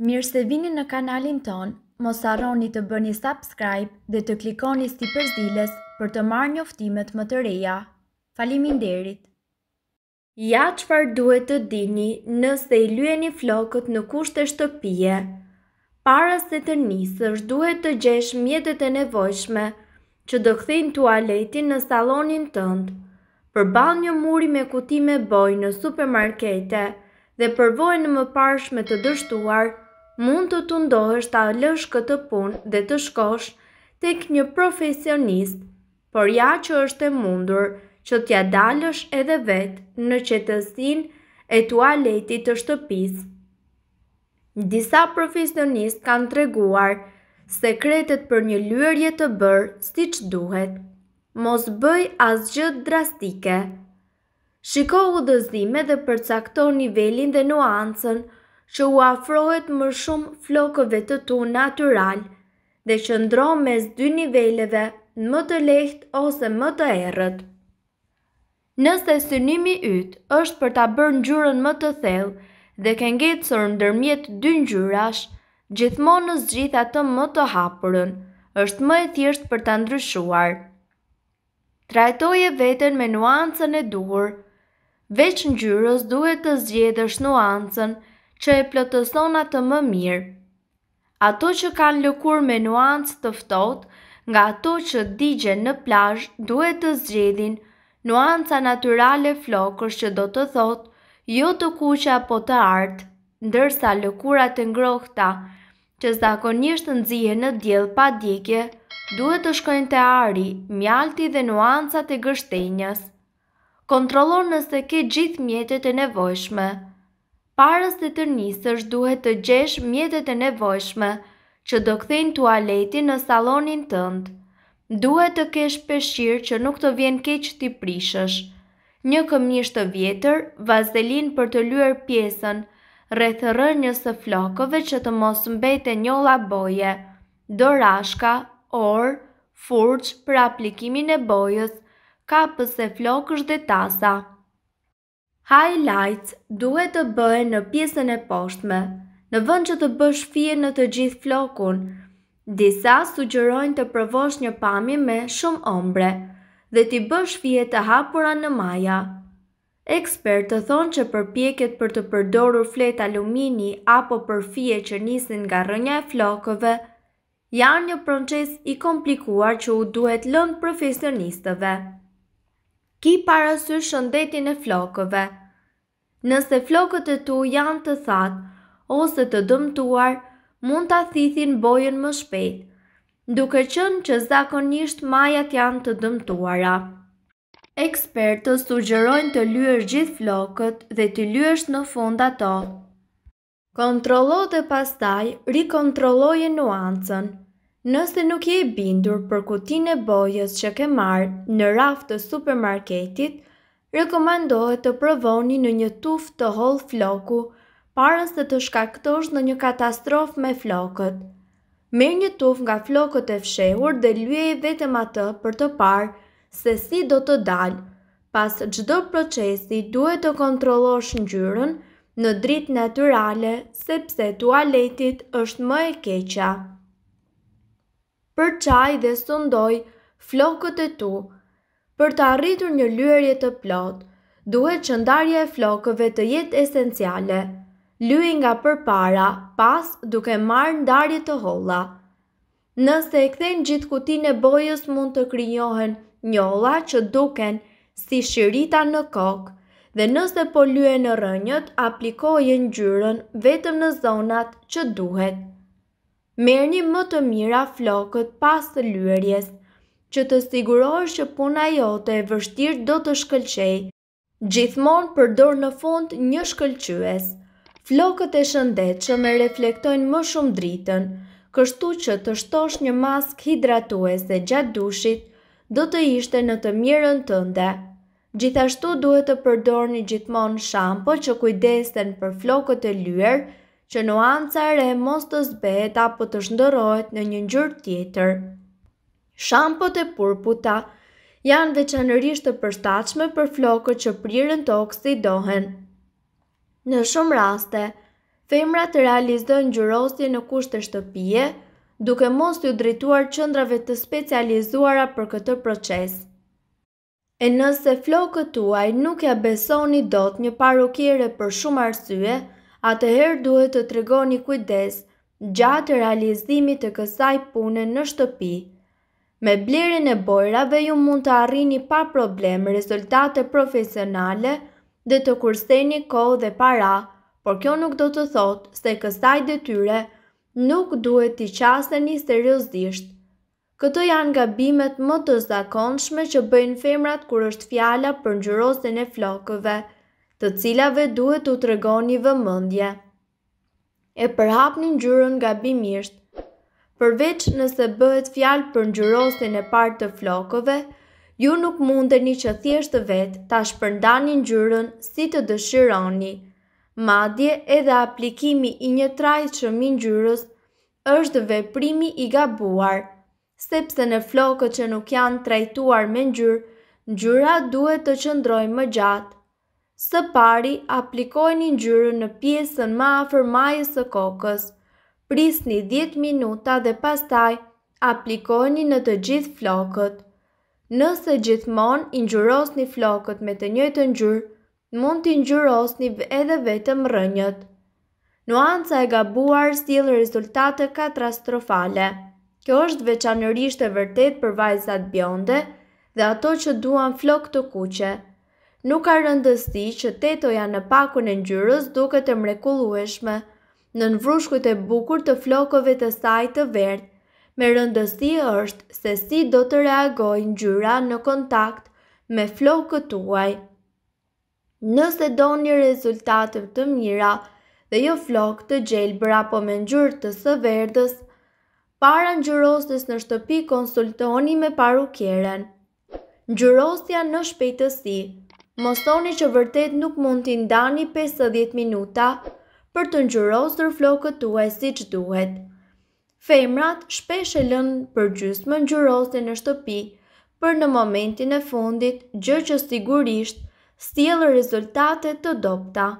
Mirë se vini në kanalin ton, mos arroni të bëni subscribe dhe të klikoni sti përzdiles për të marrë një më të reja. Falimin derit! Ja qëfar duhet të dini nëse i lueni flokët në kusht e shtëpije. Para se të njësë duhet të gjesh mjetet e nevojshme që do këthin tualetin në salonin tëndë. Përbal një muri me kutime boj në supermarkete dhe përvojnë më parshme të dështuar, mund të të ndohësht të alësh këtë pun dhe të shkosh tek një profesionist, por ja që është e mundur që t'ja dalësh edhe vetë në qetësin e tualetit të shtëpis. Disa profesionist kanë treguar sekretet për një lyërje të bërë si që duhet. Mos bëj as gjët drastike. Shiko u dëzime dhe përcakto nivelin dhe nuancën që u afrohet më shumë flokëve të tu natural dhe që ndro mes dy niveleve më të leht ose më të erët. Nëse synimi ytë është për ta bërë ngjyrën më të thellë dhe ke ngjecur ndërmjet dy ngjyrash, gjithmonë në zgjidh atë më të hapurën, është më e thjeshtë për ta ndryshuar. Trajtoje veten me nuancën e duhur. Veç ngjyrës duhet të zgjedhësh nuancën që e plotëson atë më mirë. Ato që kanë lëkur me nuancë të ftohët, nga ato që digje në plazh, duhet të zgjedhin nuanca natyrale flokësh që do të thotë jo të kuqe apo të artë, ndërsa lëkurat e ngrohta që zakonisht nxihen në diell pa djegje, duhet të shkojnë te ari, mjalti dhe nuancat e gështenjës. Kontrollon nëse ke gjithë mjetet e nevojshme. Parës të të njësësh duhet të gjesh mjetet e nevojshme që do këthin tualetin në salonin tëndë. Duhet të kesh peshqirë që nuk të vjen keq t'i prishësh. Një këmishë të vjetër, vazelin për të luer pjesën, rrethërë njësë flokove që të mos mbete një laboje, dorashka, orë, furqë për aplikimin e bojës, kapës e flokës dhe tasa. Highlights duhet të bëhen në pjesën e poshtme, në vënd që të bësh fije në të gjithë flokun. Disa sugjerojnë të provosh një pami me shumë ombre dhe t'i bësh fije të hapura në maja. Ekspert të thonë që përpjeket për të përdorur flet alumini apo për fije që nisin nga rënja e flokëve, janë një proces i komplikuar që u duhet lënd profesionistëve. Ki parasysh shëndetin e flokëve – Nëse flokët e tu janë të thatë ose të dëmtuar, mund të thithin bojën më shpejt, duke qënë që zakonisht majat janë të dëmtuara. Ekspertës sugjerojnë të lyësh gjithë flokët dhe të lyësht në fund ato. Kontrollo dhe pastaj rikontrolloje nuancën. Nëse nuk je bindur për kutinë e bojës që ke marrë në raft të supermarketit, rekomandohet të provoni në një tuf të hol floku, parën se të shkaktosh në një katastrof me flokët. Merë një tuf nga flokët e fshehur dhe luje i vetëm atë për të parë se si do të dalë, pas gjdo procesi duhet të kontrolosh në gjyrën në dritë naturale sepse tualetit është më e keqa. Për qaj dhe sundoj, flokët e tu, Për të arritur një lyërje të plot, duhet që ndarje e flokëve të jetë esenciale. Lyë nga përpara, pas duke marrë ndarje të holla. Nëse e kthejmë gjithë kutin e bojës mund të krijohen njolla që duken si shirita në kokë dhe nëse po lyhen në rënjët, aplikojën ngjyrën vetëm në zonat që duhet. një më të mira flokët pas të lyerjes që të sigurohesh që puna jote e vështirë do të shkëlqej. Gjithmonë përdor në fund një shkëlqyes. Flokët e shëndetshëm e reflektojnë më shumë dritën, kështu që të shtosh një mask hidratuese gjatë dushit do të ishte në të mirën tënde. Gjithashtu duhet të përdorni gjithmonë shampo që kujdesen për flokët e lyer, që nuanca e mos të zbehet apo të shndërrohet në një ngjyrë tjetër. Shampot e purputa janë veçanërisht të përstachme për flokët që prirën të oksidohen. Në shumë raste, femrat të realizdojnë gjyrosje në kushtë të shtëpije, duke mos të drejtuar qëndrave të specializuara për këtë proces. E nëse flokët tuaj nuk ja besoni dot një parukire për shumë arsye, atëherë duhet të tregoni kujdes gjatë realizimit të kësaj pune në shtëpijë. Me blerin e bojrave ju mund të arrini pa problem rezultate profesionale dhe të kursteni kohë dhe para, por kjo nuk do të thotë se kësaj detyre nuk duhet t'i qasteni seriosisht. Këto janë gabimet më të zakonshme që bëjnë femrat kur është fjala për ngjyrosjen e flokëve, të cilave duhet u tregoni vëmendje. E përhapni ngjyrën gabimisht, përveç nëse bëhet fjalë për ngjyrosjen e parë të flokëve, ju nuk mundeni që thjesht vetë ta shpërndani ngjyrën si të dëshironi. Madje edhe aplikimi i një trajshëm i ngjyrës është veprimi i gabuar, sepse në flokët që nuk janë trajtuar me ngjyrë, ngjyra duhet të qëndrojë më gjatë. Së pari aplikojni ngjyrën në pjesën më afër majës së kokës prisni 10 minuta dhe pastaj aplikoni në të gjithë flokët. Nëse gjithmonë i ngjyrosni flokët me të njëjtën ngjyrë, mund t'i ngjyrosni edhe vetëm rrënjët. Nuanca e gabuar sjell rezultate katastrofale. Kjo është veçanërisht e vërtet për vajzat bjonde dhe ato që duan flokë të kuqe. Nuk ka rëndësi që tetoja në pakun e njërës duket e mrekullueshme në nënvrushkut e bukur të flokove të saj të verdh. Me rëndësi është se si do të reagojnë ngjyra në kontakt me flokët tuaj. Nëse do një rezultate të mira dhe jo flokë të gjelbër apo me ngjyrë të së verdhës, para gjyrosës në shtëpi konsultoni me parukjeren. Ngjyrosja në shpejtësi Mosoni që vërtet nuk mund t'i ndani 50 minuta, për të ngjyrosur flokët tuaj siç duhet. Femrat shpesh e lënë për gjysmë ngjyrosje në shtëpi, për në momentin e fundit, gjë që sigurisht sjell rezultate të dobta.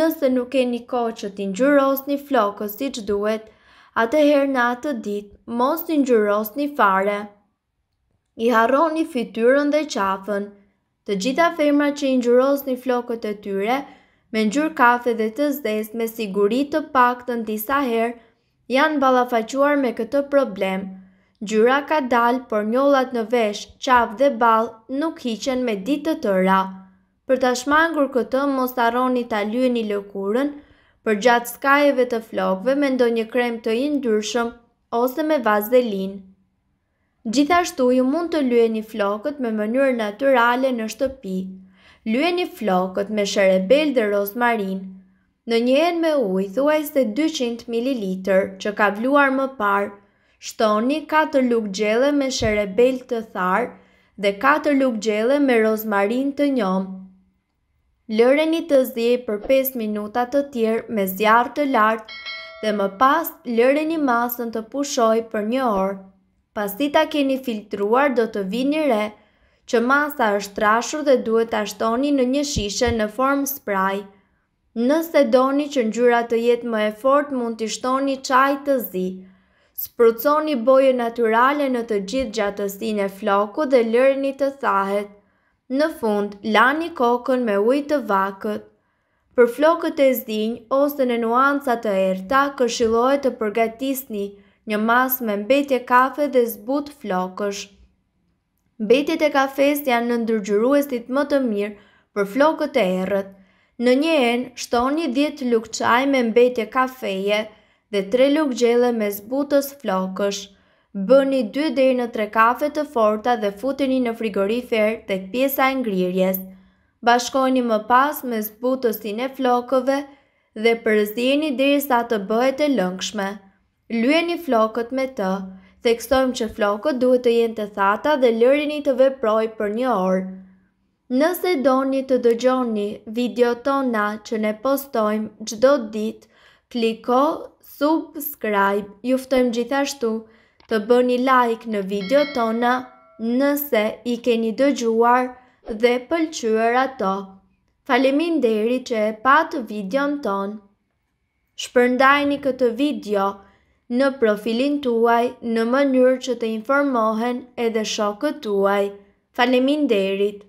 Nëse nuk keni kohë që t'i ngjyrosni flokët siç duhet, atëherë në atë ditë mos t'i ngjyrosni fare. I harroni fytyrën dhe qafën. Të gjitha femrat që i ngjyrosni flokët e tyre, me ngjyrë kafe dhe të zezë me siguri të paktën disa herë janë ballafaquar me këtë problem. Gjyra ka dalë, por njollat në vesh, qaf dhe balë nuk hiqen me ditë të tëra. Për të shmangur këtë, mos arroni të alyë një lëkurën, për gjatë skajeve të flokve me ndonjë krem të indyrshëm ose me vazelin. Gjithashtu ju mund të një flokët me mënyrë naturale në shtëpi. Lue një flokët me sherebel dhe rozmarin. Në një enë me ujë, thuaj se 200 ml, që ka vluar më parë. Shtoni 4 lukë gjelle me sherebel të tharë dhe 4 lukë gjelle me rozmarin të njomë. Lëre një të zi për 5 minutat të tjerë me zjarë të lartë dhe më pas lëre një masën të pushoj për një orë. Pas ta keni filtruar, do të vini një që masa është trashur dhe duhet të ashtoni në një shishe në form spray. Nëse doni që ngjyra të jetë më e fort, mund të shtoni qaj të zi. Spruconi bojë naturale në të gjithë gjatësin e floku dhe lërni të thahet. Në fund, lani kokën me ujtë të vakët. Për flokët e zinjë ose në nuancat të erta, këshilohet të përgatisni një mas me mbetje kafe dhe zbut flokësh. Mbetjet e kafes janë në ndërgjëruesit më të mirë për flokët e erët. Në një enë, shtoni 10 lukë qaj me mbetje kafeje dhe 3 lukë gjele me zbutës flokësh. Bëni 2 dhe në 3 kafe të forta dhe futeni në frigorifer dhe pjesa e ngrirjes. Bashkojni më pas me zbutësin e flokëve dhe përzdjeni dhe sa të bëhet e lëngshme. Lueni flokët me të, Tekstojmë që flokët duhet të jenë të thata dhe lërini të veproj për një orë. Nëse doni të dëgjoni video tona që ne postojmë gjdo dit, kliko subscribe, juftojmë gjithashtu të bëni like në video tona nëse i keni dëgjuar dhe pëlqyër ato. Falemin deri që e patë video në tonë. Shpërndajni këtë video në profilin tuaj në mënyrë që të informohen edhe shokët tuaj faleminderit